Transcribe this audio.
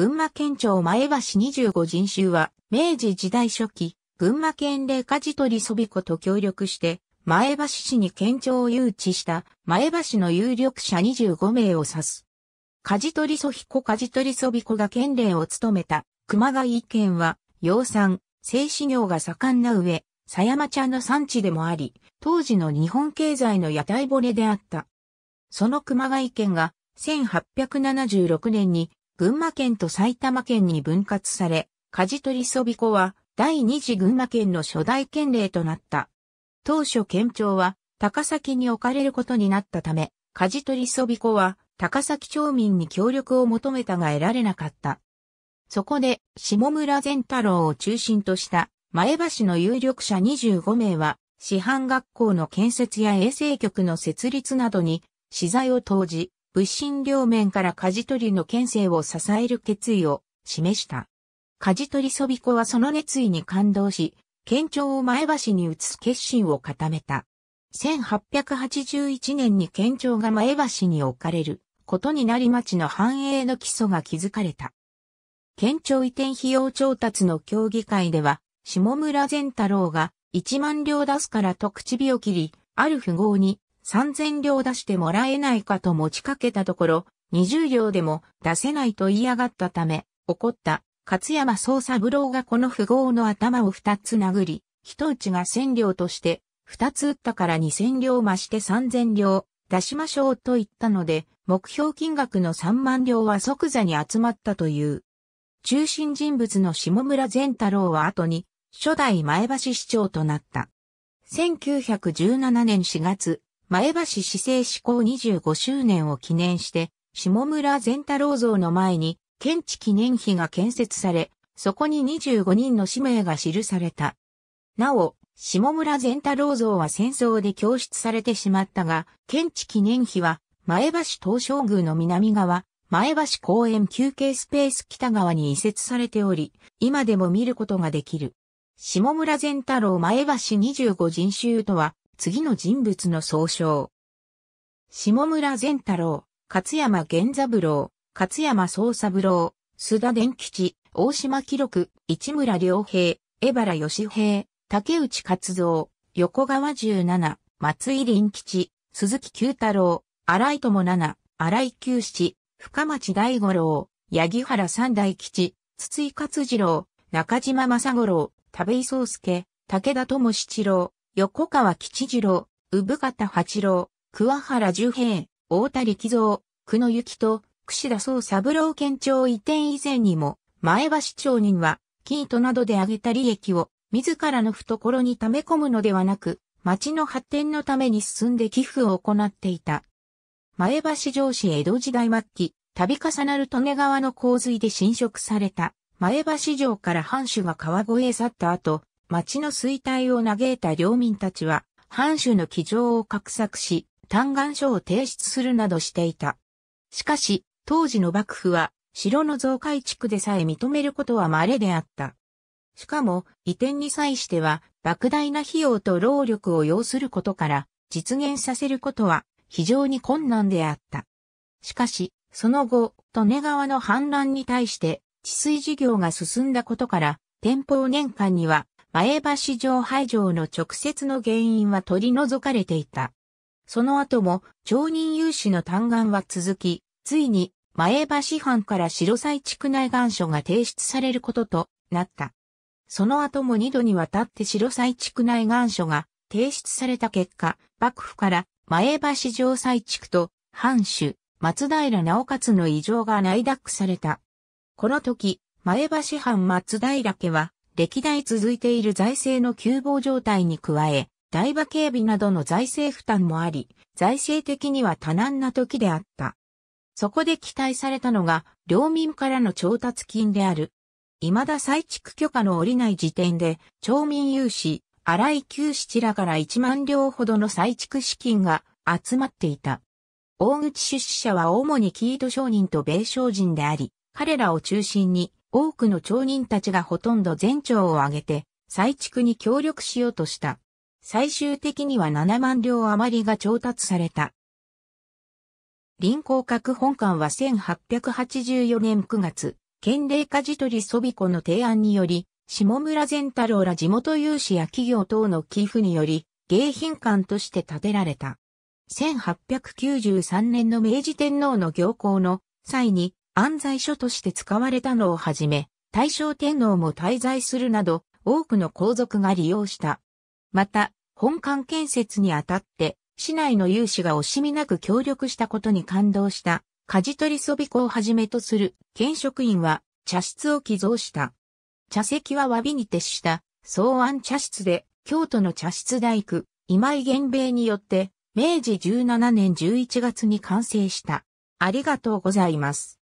群馬県庁前橋25人衆は、明治時代初期、群馬県令家事取そび子と協力して、前橋市に県庁を誘致した前橋の有力者25名を指す。梶取祖彦梶取び子が県令を務めた熊谷県は養蚕、製紙業が盛んな上、狭山茶の産地でもあり、当時の日本経済の屋台骨であった。その熊谷県が1876年に群馬県と埼玉県に分割され、舵取りそびこは第二次群馬県の初代県令となった。当初県庁は高崎に置かれることになったため、舵取りそびこは高崎町民に協力を求めたが得られなかった。そこで下村善太郎を中心とした前橋の有力者25名は、市販学校の建設や衛生局の設立などに資材を投じ、物心両面から舵取りの県政を支える決意を示した。舵取りそびこはその熱意に感動し、県庁を前橋に移す決心を固めた。1881年に県庁が前橋に置かれることになり町の繁栄の基礎が築かれた。県庁移転費用調達の協議会では、下村善太郎が1万両出すからと口火を切り、ある符号に三千両出してもらえないかと持ちかけたところ、二十両でも出せないと言い上がったため、怒った勝山総三郎がこの符号の頭を二つ殴り、一打ちが千両として、二つ打ったから二千両増して三千両出しましょうと言ったので、目標金額の三万両は即座に集まったという。中心人物の下村善太郎は後に、初代前橋市長となった。1917年4月、前橋市政施行25周年を記念して、下村善太郎像の前に、県地記念碑が建設され、そこに25人の氏名が記された。なお、下村善太郎像は戦争で供出されてしまったが、県地記念碑は、前橋東照宮の南側、前橋公園休憩スペース北側に移設されており、今でも見ることができる。下村善太郎前橋25人衆とは、次の人物の総称。下村善太郎、勝山源三郎、勝山宗三郎、須田伝吉、大島記録、市村良平、江原義平、竹内勝造、横川十七、松井林吉、鈴木九太郎、荒井友七、荒井九七、深町大五郎、八木原三大吉、筒井勝次郎、中島正五郎、田部井宗介、武田智七郎、横川吉次郎、産方八郎、桑原十平、大田力蔵、久野幸と、串田総三郎県庁移転以前にも、前橋町人は、キートなどで挙げた利益を、自らの懐に溜め込むのではなく、町の発展のために進んで寄付を行っていた。前橋城市江戸時代末期、度重なる利根川の洪水で侵食された、前橋城から藩主が川越へ去った後、町の衰退を嘆いた領民たちは、藩主の騎乗を画策し、嘆願書を提出するなどしていた。しかし、当時の幕府は、城の増改築でさえ認めることは稀であった。しかも、移転に際しては、莫大な費用と労力を要することから、実現させることは非常に困難であった。しかし、その後、利根川の氾濫に対して、治水事業が進んだことから、天保年間には前橋城廃城の直接の原因は取り除かれていた。その後も、町人有志の嘆願は続き、ついに、前橋藩から城西地区内願書が提出されることとなった。その後も二度にわたって城西地区内願書が提出された結果、幕府から前橋城西地区と藩主、松平直勝の異常が内諾された。この時、前橋藩松平家は、歴代続いている財政の窮乏状態に加え、台場警備などの財政負担もあり、財政的には多難な時であった。そこで期待されたのが、領民からの調達金である。未だ再築許可の下りない時点で、町民有志、荒井九七らから1万両ほどの再築資金が集まっていた。大口出資者は主にキート商人と米商人であり、彼らを中心に多くの町人たちがほとんど全町を挙げて、再築に協力しようとした。最終的には7万両余りが調達された。臨港閣本館は1884年9月、県令家事取ソビコの提案により、下村善太郎ら地元有志や企業等の寄付により、迎賓館として建てられた。1893年の明治天皇の行幸の際に、安在所として使われたのをはじめ、大正天皇も滞在するなど、多くの皇族が利用した。また、本館建設にあたって、市内の有志が惜しみなく協力したことに感動した、舵取りそ備子をはじめとする、県職員は、茶室を寄贈した。茶席は詫びに徹した、草案茶室で、京都の茶室大工、今井源兵衛によって、明治17年11月に完成した。ありがとうございます。